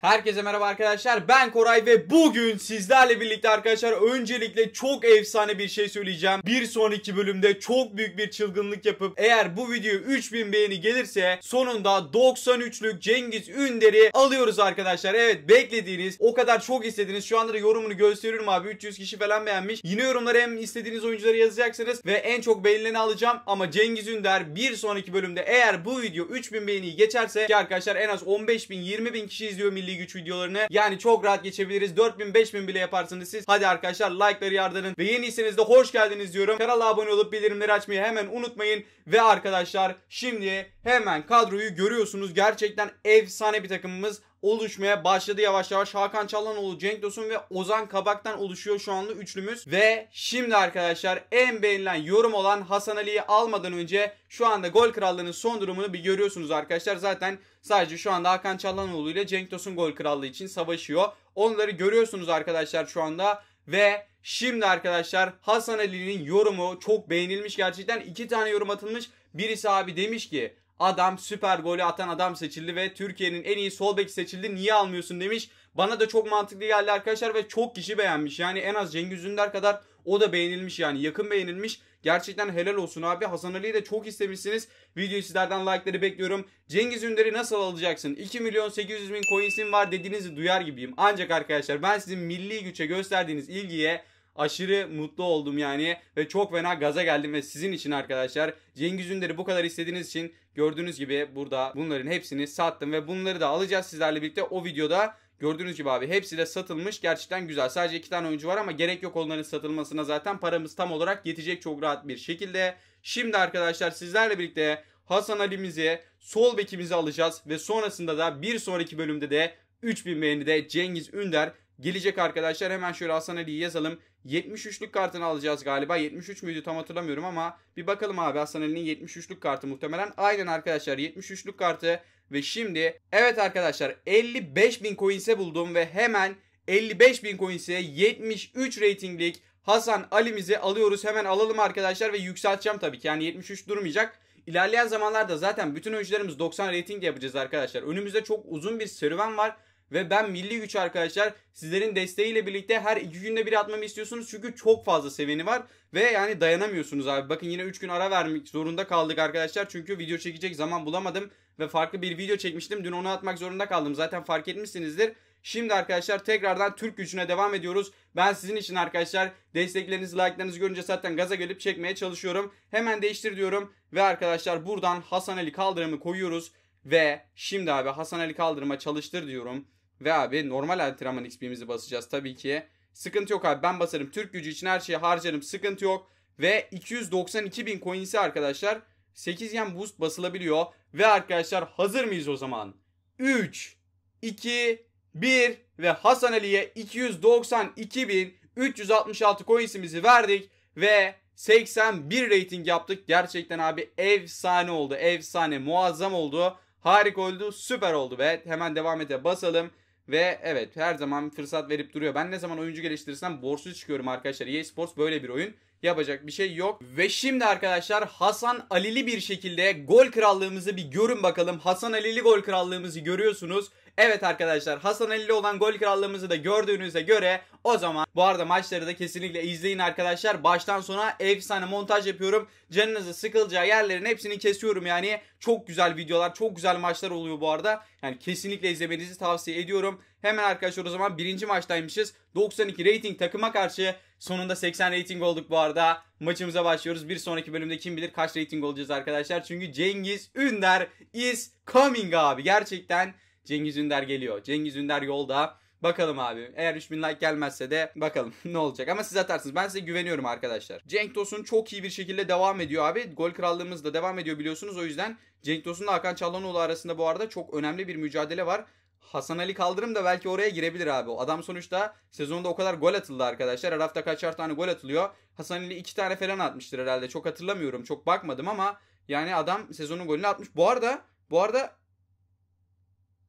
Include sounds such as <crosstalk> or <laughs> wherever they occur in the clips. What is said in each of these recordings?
Herkese merhaba arkadaşlar ben Koray ve bugün sizlerle birlikte arkadaşlar öncelikle çok efsane bir şey söyleyeceğim. Bir sonraki bölümde çok büyük bir çılgınlık yapıp eğer bu video 3000 beğeni gelirse sonunda 93'lük Cengiz Ünder'i alıyoruz arkadaşlar. Evet beklediğiniz o kadar çok istediğiniz şu anda da yorumunu gösteriyorum abi 300 kişi falan beğenmiş. Yine yorumlara hem istediğiniz oyuncuları yazacaksınız ve en çok beğenileni alacağım ama Cengiz Ünder bir sonraki bölümde eğer bu video 3000 beğeni geçerse ki arkadaşlar en az 15.000 20.000 kişi izliyor milli milli güç videolarını. Yani çok rahat geçebiliriz. 4000-5000 bile yaparsınız siz. Hadi arkadaşlar like'ları yardırın. Ve yeniyseniz de hoş geldiniz diyorum. Kanala abone olup bildirimleri açmayı hemen unutmayın. Ve arkadaşlar şimdi hemen kadroyu görüyorsunuz. Gerçekten efsane bir takımımız oluşmaya başladı yavaş yavaş. Hakan Çalhanoğlu, Cenk Dosun ve Ozan Kabak'tan oluşuyor şu anda üçlümüz. Ve şimdi arkadaşlar en beğenilen yorum olan Hasan Ali'yi almadan önce şu anda gol krallığının son durumunu bir görüyorsunuz arkadaşlar. Zaten sadece şu anda Hakan Çalhanoğlu ile Cenk Dosun gol krallığı için savaşıyor. Onları görüyorsunuz arkadaşlar şu anda. Ve şimdi arkadaşlar Hasan Ali'nin yorumu çok beğenilmiş gerçekten. iki tane yorum atılmış. Birisi abi demiş ki Adam süper golü atan adam seçildi ve Türkiye'nin en iyi sol bek seçildi. Niye almıyorsun demiş. Bana da çok mantıklı geldi arkadaşlar ve çok kişi beğenmiş. Yani en az Cengiz Ünder kadar o da beğenilmiş yani yakın beğenilmiş. Gerçekten helal olsun abi. Hasan Ali'yi de çok istemişsiniz. Videoyu sizlerden like'ları bekliyorum. Cengiz Ünder'i nasıl alacaksın? 2 milyon 800 bin coins'in var dediğinizi duyar gibiyim. Ancak arkadaşlar ben sizin milli güçe gösterdiğiniz ilgiye aşırı mutlu oldum yani ve çok fena gaza geldim ve sizin için arkadaşlar Cengiz Ünder'i bu kadar istediğiniz için gördüğünüz gibi burada bunların hepsini sattım ve bunları da alacağız sizlerle birlikte o videoda Gördüğünüz gibi abi hepsi de satılmış. Gerçekten güzel. Sadece iki tane oyuncu var ama gerek yok onların satılmasına zaten paramız tam olarak yetecek çok rahat bir şekilde. Şimdi arkadaşlar sizlerle birlikte Hasan Ali'mizi, sol bekimizi alacağız ve sonrasında da bir sonraki bölümde de 3000 de Cengiz Ünder gelecek arkadaşlar. Hemen şöyle Hasan Ali'yi yazalım. 73'lük kartını alacağız galiba. 73 müydü tam hatırlamıyorum ama bir bakalım abi Hasan Ali'nin 73'lük kartı muhtemelen. Aynen arkadaşlar 73'lük kartı ve şimdi evet arkadaşlar 55.000 coins'e buldum ve hemen 55.000 coins'e 73 ratinglik Hasan Ali'mizi alıyoruz. Hemen alalım arkadaşlar ve yükselteceğim tabii ki. Yani 73 durmayacak. İlerleyen zamanlarda zaten bütün oyuncularımız 90 rating yapacağız arkadaşlar. Önümüzde çok uzun bir serüven var. Ve ben milli güç arkadaşlar sizlerin desteğiyle birlikte her iki günde bir atmamı istiyorsunuz. Çünkü çok fazla seveni var. Ve yani dayanamıyorsunuz abi. Bakın yine 3 gün ara vermek zorunda kaldık arkadaşlar. Çünkü video çekecek zaman bulamadım. Ve farklı bir video çekmiştim. Dün onu atmak zorunda kaldım. Zaten fark etmişsinizdir. Şimdi arkadaşlar tekrardan Türk gücüne devam ediyoruz. Ben sizin için arkadaşlar desteklerinizi, like'larınızı görünce zaten gaza gelip çekmeye çalışıyorum. Hemen değiştir diyorum. Ve arkadaşlar buradan Hasan Ali kaldırımı koyuyoruz. Ve şimdi abi Hasan Ali kaldırıma çalıştır diyorum. Ve abi normal antrenman XP'mizi basacağız tabii ki. Sıkıntı yok abi ben basarım. Türk gücü için her şeyi harcarım sıkıntı yok. Ve 292 bin coins'i arkadaşlar 8 yen boost basılabiliyor. Ve arkadaşlar hazır mıyız o zaman? 3, 2, 1 ve Hasan Ali'ye 292.366 coins'imizi verdik. Ve 81 rating yaptık. Gerçekten abi efsane oldu. Efsane muazzam oldu. Harika oldu. Süper oldu ve hemen devam ete basalım. Ve evet her zaman fırsat verip duruyor. Ben ne zaman oyuncu geliştirirsem borçlu çıkıyorum arkadaşlar. EA Sports böyle bir oyun. Yapacak bir şey yok. Ve şimdi arkadaşlar Hasan Alili bir şekilde gol krallığımızı bir görün bakalım. Hasan Alili gol krallığımızı görüyorsunuz. Evet arkadaşlar Hasan Ali'li olan gol krallığımızı da gördüğünüze göre o zaman bu arada maçları da kesinlikle izleyin arkadaşlar. Baştan sona efsane montaj yapıyorum. Canınızı sıkılacağı yerlerin hepsini kesiyorum yani. Çok güzel videolar, çok güzel maçlar oluyor bu arada. Yani kesinlikle izlemenizi tavsiye ediyorum. Hemen arkadaşlar o zaman birinci maçtaymışız. 92 rating takıma karşı sonunda 80 rating olduk bu arada. Maçımıza başlıyoruz. Bir sonraki bölümde kim bilir kaç rating olacağız arkadaşlar. Çünkü Cengiz Ünder is coming abi. Gerçekten Cengiz Ünder geliyor. Cengiz Ünder yolda. Bakalım abi. Eğer 3000 like gelmezse de bakalım <laughs> ne olacak. Ama siz atarsınız. Ben size güveniyorum arkadaşlar. Cenk Tosun çok iyi bir şekilde devam ediyor abi. Gol krallığımız da devam ediyor biliyorsunuz. O yüzden Cenk Tosun'la Hakan Çalhanoğlu arasında bu arada çok önemli bir mücadele var. Hasan Ali Kaldırım da belki oraya girebilir abi. O adam sonuçta sezonda o kadar gol atıldı arkadaşlar. Her hafta kaçar tane gol atılıyor. Hasan Ali iki tane falan atmıştır herhalde. Çok hatırlamıyorum. Çok bakmadım ama yani adam sezonun golünü atmış. Bu arada bu arada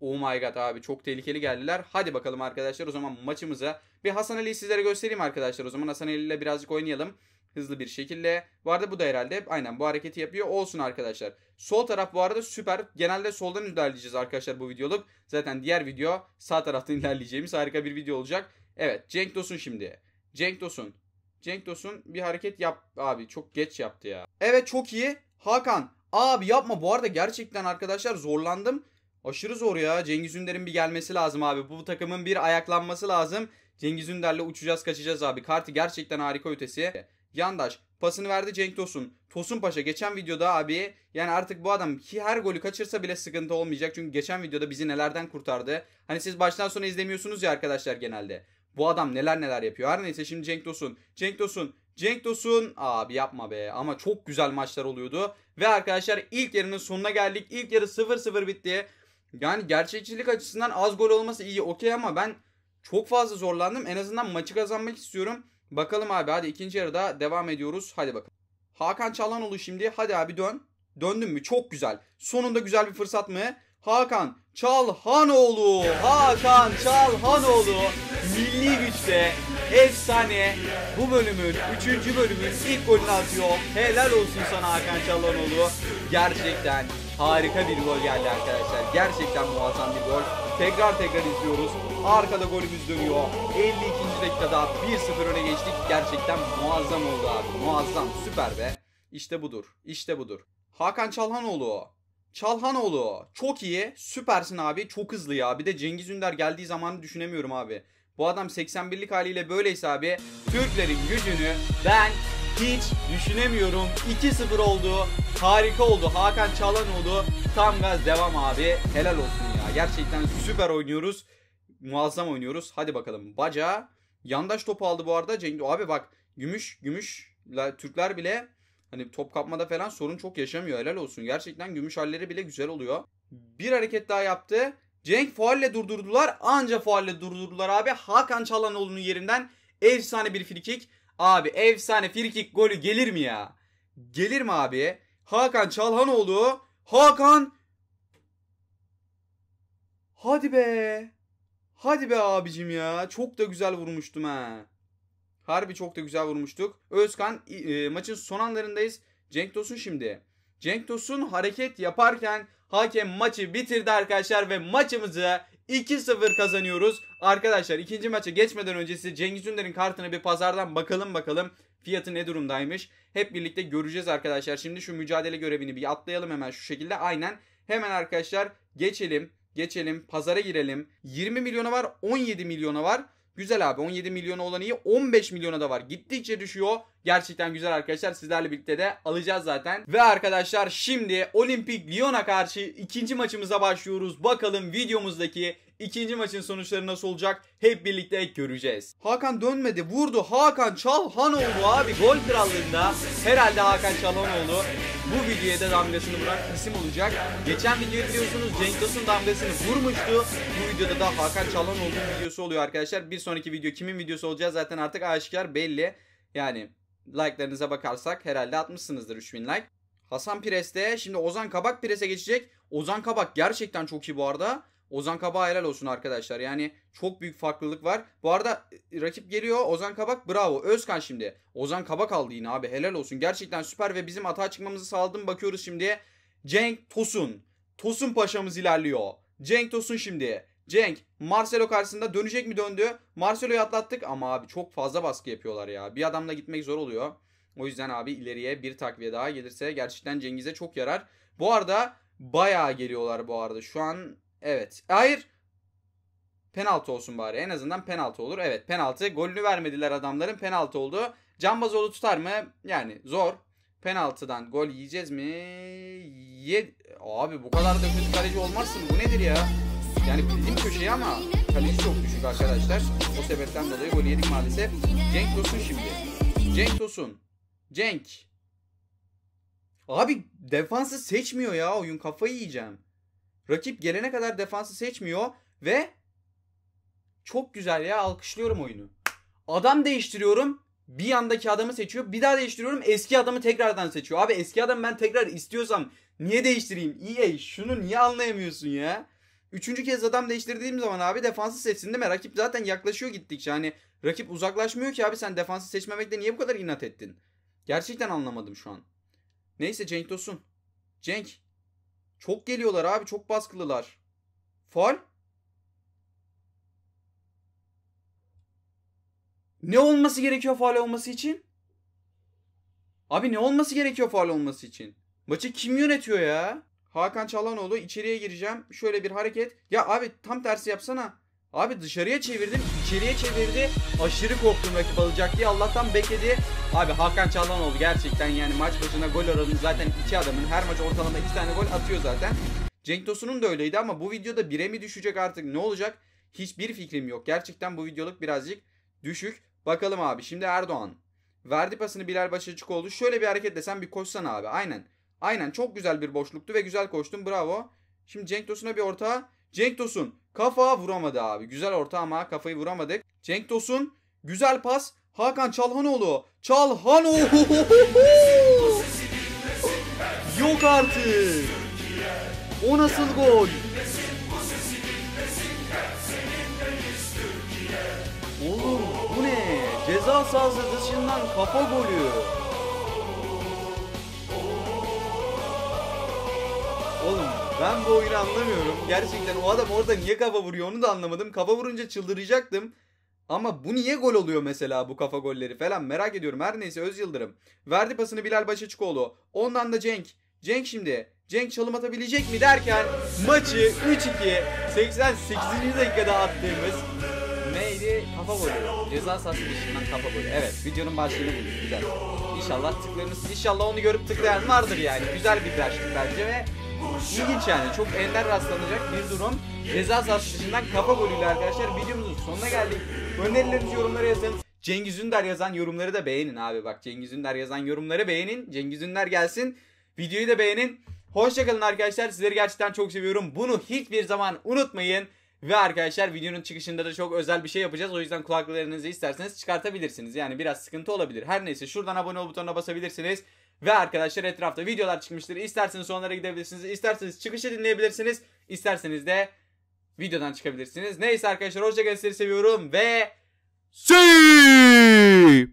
Oh my god abi çok tehlikeli geldiler. Hadi bakalım arkadaşlar o zaman maçımıza. Bir Hasan Ali'yi sizlere göstereyim arkadaşlar. O zaman Hasan Ali ile birazcık oynayalım. Hızlı bir şekilde. Bu arada bu da herhalde aynen bu hareketi yapıyor. Olsun arkadaşlar. Sol taraf bu arada süper. Genelde soldan ilerleyeceğiz arkadaşlar bu videoluk. Zaten diğer video sağ taraftan <laughs> ilerleyeceğimiz harika bir video olacak. Evet Cenk dosun şimdi. Cenk dosun. Cenk dosun bir hareket yap abi çok geç yaptı ya. Evet çok iyi. Hakan abi yapma bu arada gerçekten arkadaşlar zorlandım. Aşırı zor ya. Cengiz Ünder'in bir gelmesi lazım abi. Bu takımın bir ayaklanması lazım. Cengiz Ünder'le uçacağız kaçacağız abi. Kartı gerçekten harika ötesi. Yandaş pasını verdi Cenk Tosun. Tosun Paşa geçen videoda abi yani artık bu adam ki her golü kaçırsa bile sıkıntı olmayacak. Çünkü geçen videoda bizi nelerden kurtardı. Hani siz baştan sona izlemiyorsunuz ya arkadaşlar genelde. Bu adam neler neler yapıyor. Her neyse şimdi Cenk Tosun. Cenk Tosun. Cenk Tosun. Abi yapma be. Ama çok güzel maçlar oluyordu. Ve arkadaşlar ilk yarının sonuna geldik. İlk yarı 0-0 bitti. Yani gerçekçilik açısından az gol olması iyi okey ama ben çok fazla zorlandım. En azından maçı kazanmak istiyorum. Bakalım abi hadi ikinci yarıda devam ediyoruz. Hadi bakalım. Hakan Çalhanoğlu şimdi hadi abi dön. Döndün mü? Çok güzel. Sonunda güzel bir fırsat mı? Hakan Çalhanoğlu. Hakan Çalhanoğlu. Milli güçte efsane bu bölümün 3. bölümün ilk golünü atıyor. Helal olsun sana Hakan Çalhanoğlu. Gerçekten harika bir gol geldi arkadaşlar. Gerçekten muazzam bir gol. Tekrar tekrar izliyoruz. Arkada golümüz dönüyor. 52. dakikada 1-0 öne geçtik. Gerçekten muazzam oldu abi. Muazzam. Süper be. İşte budur. İşte budur. Hakan Çalhanoğlu. Çalhanoğlu çok iyi. Süpersin abi. Çok hızlı ya. Bir de Cengiz Ünder geldiği zamanı düşünemiyorum abi. Bu adam 81'lik haliyle böyleyse abi Türklerin gücünü ben hiç düşünemiyorum. 2-0 oldu. Harika oldu. Hakan çalan oldu tam gaz devam abi. Helal olsun ya. Gerçekten süper oynuyoruz. Muazzam oynuyoruz. Hadi bakalım. Baca yandaş topu aldı bu arada. Cengiz abi bak gümüş gümüş Türkler bile hani top kapmada falan sorun çok yaşamıyor. Helal olsun. Gerçekten gümüş halleri bile güzel oluyor. Bir hareket daha yaptı. Cenk faulle durdurdular. Anca faulle durdurdular abi. Hakan Çalhanoğlu'nun yerinden efsane bir frikik. Abi efsane frikik golü gelir mi ya? Gelir mi abi? Hakan Çalhanoğlu. Hakan. Hadi be. Hadi be abicim ya. Çok da güzel vurmuştum ha. Harbi çok da güzel vurmuştuk. Özkan e, maçın son anlarındayız. Cenk Tosun şimdi. Cenk Tosun hareket yaparken hakem maçı bitirdi arkadaşlar ve maçımızı 2-0 kazanıyoruz. Arkadaşlar ikinci maça geçmeden önce size Cengiz Ünder'in kartını bir pazardan bakalım bakalım fiyatı ne durumdaymış. Hep birlikte göreceğiz arkadaşlar. Şimdi şu mücadele görevini bir atlayalım hemen şu şekilde. Aynen hemen arkadaşlar geçelim geçelim pazara girelim. 20 milyona var 17 milyona var. Güzel abi 17 milyona olan iyi 15 milyona da var. Gittikçe düşüyor. Gerçekten güzel arkadaşlar. Sizlerle birlikte de alacağız zaten. Ve arkadaşlar şimdi Olimpik Lyon'a karşı ikinci maçımıza başlıyoruz. Bakalım videomuzdaki ikinci maçın sonuçları nasıl olacak hep birlikte göreceğiz. Hakan dönmedi vurdu Hakan Çalhan oldu abi gol krallığında herhalde Hakan Çalhanoğlu bu videoya da damgasını bırak isim olacak. Geçen videoyu biliyorsunuz Cenk Tosun damgasını vurmuştu. Bu videoda da Hakan Çalhanoğlu videosu oluyor arkadaşlar. Bir sonraki video kimin videosu olacağı zaten artık aşikar belli. Yani like'larınıza bakarsak herhalde atmışsınızdır 3000 like. Hasan Pires'te şimdi Ozan Kabak Pires'e geçecek. Ozan Kabak gerçekten çok iyi bu arada. Ozan Kabak'a helal olsun arkadaşlar. Yani çok büyük farklılık var. Bu arada e, rakip geliyor Ozan Kabak bravo. Özkan şimdi. Ozan Kabak aldı yine abi helal olsun. Gerçekten süper ve bizim atağa çıkmamızı sağladım. bakıyoruz şimdi. Cenk Tosun. Tosun Paşa'mız ilerliyor. Cenk Tosun şimdi. Cenk Marcelo karşısında dönecek mi döndü? Marcelo'yu atlattık ama abi çok fazla baskı yapıyorlar ya. Bir adamla gitmek zor oluyor. O yüzden abi ileriye bir takviye daha gelirse gerçekten Cengiz'e çok yarar. Bu arada bayağı geliyorlar bu arada. Şu an evet. Hayır. Penaltı olsun bari. En azından penaltı olur. Evet penaltı. Golünü vermediler adamların. Penaltı oldu. Cambazoğlu tutar mı? Yani zor. Penaltıdan gol yiyeceğiz mi? Ye Abi bu kadar da kötü kaleci olmazsın. Bu nedir ya? Yani bildiğim köşeyi ama kaleci çok düşük arkadaşlar. O sebepten dolayı gol yedik maalesef. Cenk Tosun şimdi. Cenk Tosun. Cenk. Abi defansı seçmiyor ya oyun. Kafayı yiyeceğim. Rakip gelene kadar defansı seçmiyor ve çok güzel ya alkışlıyorum oyunu. Adam değiştiriyorum. Bir yandaki adamı seçiyor. Bir daha değiştiriyorum. Eski adamı tekrardan seçiyor. Abi eski adamı ben tekrar istiyorsam niye değiştireyim? İyi. şunu niye anlayamıyorsun ya? Üçüncü kez adam değiştirdiğim zaman abi defansı seçsin değil mi? Rakip zaten yaklaşıyor gittikçe. Hani rakip uzaklaşmıyor ki abi sen defansı seçmemekte niye bu kadar inat ettin? Gerçekten anlamadım şu an. Neyse Cenk Tosun. Cenk. Çok geliyorlar abi çok baskılılar. Fal. Ne olması gerekiyor faal olması için? Abi ne olması gerekiyor faal olması için? Maçı kim yönetiyor ya? Hakan Çalanoğlu içeriye gireceğim. Şöyle bir hareket. Ya abi tam tersi yapsana. Abi dışarıya çevirdim. içeriye çevirdi. Aşırı korktum rakip alacak diye. Allah'tan bekledi. Abi Hakan Çalhanoğlu gerçekten yani maç başına gol oranı zaten iki adamın. Her maç ortalama iki tane gol atıyor zaten. Cenk Tosun'un da öyleydi ama bu videoda bire mi düşecek artık ne olacak? Hiçbir fikrim yok. Gerçekten bu videoluk birazcık düşük. Bakalım abi şimdi Erdoğan. Verdi pasını Bilal Başacık oldu. Şöyle bir hareket desem bir koşsana abi. Aynen. Aynen çok güzel bir boşluktu ve güzel koştun bravo. Şimdi Cenk Tosun'a bir orta. Cenk Tosun kafa vuramadı abi. Güzel orta ama kafayı vuramadık. Cenk Tosun güzel pas. Hakan Çalhanoğlu. Çalhanoğlu. <laughs> Yok artık. O nasıl gol? Oğlum bu ne? Ceza sahası dışından kafa golü. Oğlum ben bu oyunu anlamıyorum. Gerçekten o adam orada niye kafa vuruyor onu da anlamadım. Kafa vurunca çıldıracaktım. Ama bu niye gol oluyor mesela bu kafa golleri falan merak ediyorum. Her neyse Öz Yıldırım. Verdi pasını Bilal Başaçıkoğlu. Ondan da Cenk. Cenk şimdi. Cenk çalım atabilecek mi derken maçı 3-2 88. dakikada attığımız neydi? Kafa golü. Ceza sahası dışından kafa golü. Evet videonun başlığını bulduk. Güzel. İnşallah tıklarınız, inşallah onu görüp tıklayan vardır yani. Güzel bir başlık bence ve İlginç yani. Çok ender rastlanacak bir durum. Ceza sahası dışından kafa golüyle arkadaşlar videomuzun sonuna geldik. Önerilerinizi yorumlara yazın. Cengiz Ünder yazan yorumları da beğenin abi bak. Cengiz Ünder yazan yorumları beğenin. Cengiz Ünder gelsin. Videoyu da beğenin. Hoşçakalın arkadaşlar. Sizleri gerçekten çok seviyorum. Bunu hiçbir zaman unutmayın. Ve arkadaşlar videonun çıkışında da çok özel bir şey yapacağız. O yüzden kulaklıklarınızı isterseniz çıkartabilirsiniz. Yani biraz sıkıntı olabilir. Her neyse şuradan abone ol butonuna basabilirsiniz. Ve arkadaşlar etrafta videolar çıkmıştır. İsterseniz onlara gidebilirsiniz. isterseniz çıkışı dinleyebilirsiniz. isterseniz de videodan çıkabilirsiniz. Neyse arkadaşlar hoşçakalın sizleri seviyorum ve... See!